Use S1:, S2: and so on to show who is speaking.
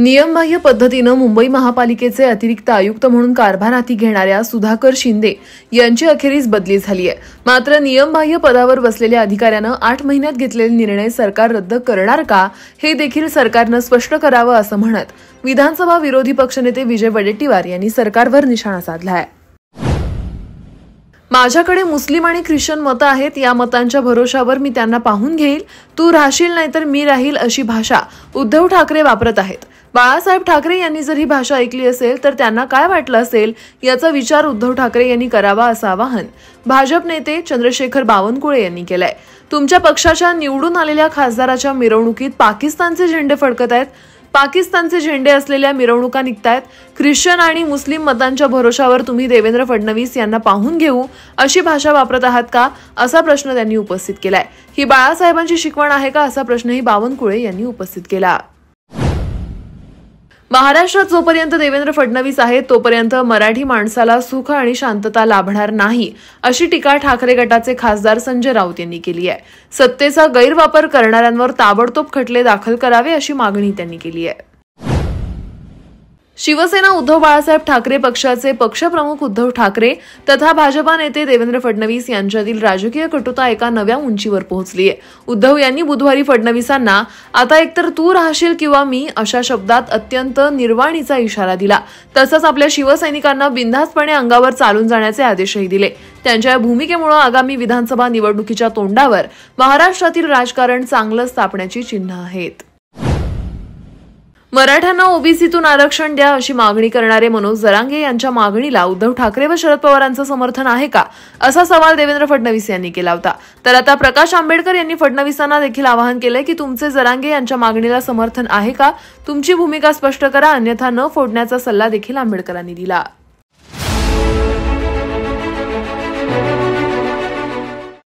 S1: नियमबाह्य पद्धतीनं मुंबई महापालिकेचे अतिरिक्त आयुक्त म्हणून कारभार हाती घेणाऱ्या सुधाकर शिंदे यांची अखेरीस बदली झाली आहे मात्र नियमबाह्य पदावर बसलेल्या अधिकाऱ्यानं आठ महिन्यात घेतलेले निर्णय सरकार रद्द करणार का हे देखील सरकारनं स्पष्ट करावं असं म्हणत विधानसभा विरोधी पक्षनेते विजय वडेट्टीवार यांनी सरकारवर निशाणा साधला आहे माझ्याकडे मुस्लिम आणि ख्रिश्चन मतं आहेत या मतांच्या भरोशावर मी त्यांना पाहून घेईल तू राहशील नाही तर मी राहील अशी भाषा उद्धव ठाकरे वापरत आहेत बाळासाहेब ठाकरे यांनी जर ही भाषा ऐकली असेल तर त्यांना काय वाटलं असेल याचा विचार उद्धव ठाकरे यांनी करावा असं आवाहन भाजप नेते चंद्रशेखर बावनकुळे यांनी केलंय तुमच्या पक्षाच्या निवडून आलेल्या खासदाराच्या मिरवणुकीत पाकिस्तानचे झेंडे फडकत आहेत पाकिस्तानचे झेंडे असलेल्या मिरवणुका निघतायत ख्रिश्चन आणि मुस्लिम मतांच्या भरोशावर तुम्ही देवेंद्र फडणवीस यांना पाहून घेऊ अशी भाषा वापरत आहात का असा प्रश्न त्यांनी उपस्थित केलाय ही बाळासाहेबांची शिकवण आहे का असा प्रश्नही बावनकुळे यांनी उपस्थित केला महाराष्ट्रात जोपर्यंत देवेंद्र फडणवीस आहेत तोपर्यंत मराठी माणसाला सुख आणि शांतता लाभणार नाही अशी टीका ठाकरे गटाचे खासदार संजय राऊत यांनी केली आहे सत्तेचा गैरवापर करणाऱ्यांवर ताबडतोब खटले दाखल करावे अशी मागणी त्यांनी केली आहे शिवसेना उद्धव बाळासाहेब ठाकरे पक्षाचे पक्षप्रमुख उद्धव ठाकरे तथा भाजपा नेते देवेंद्र फडणवीस यांच्यातील राजकीय कटुता एका नव्या उंचीवर पोहोचली आहे उद्धव यांनी बुधवारी फडणवीसांना आता एकतर तू राहशील किंवा मी अशा शब्दात अत्यंत निर्वाणीचा इशारा दिला तसंच आपल्या शिवसैनिकांना बिनधास्तपणे अंगावर चालून जाण्याचे आदेशही दिले त्यांच्या या भूमिकेमुळे आगामी विधानसभा निवडणुकीच्या तोंडावर महाराष्ट्रातील राजकारण चांगलं स्थापण्याची चिन्ह आहेत मराठ्यांना ओबीसीतून आरक्षण द्या अशी मागणी करणारे मनोज जरांगे यांच्या मागणीला उद्धव ठाकरे व शरद पवारांचं समर्थन आहे का असा सवाल देवेंद्र फडणवीस यांनी केला होता तर आता प्रकाश आंबेडकर यांनी फडणवीसांना देखील आवाहन केलंय की तुमचे जरांगे यांच्या मागणीला समर्थन आहे का तुमची भूमिका स्पष्ट करा अन्यथा न फोडण्याचा सल्ला देखील आंबेडकरांनी दिला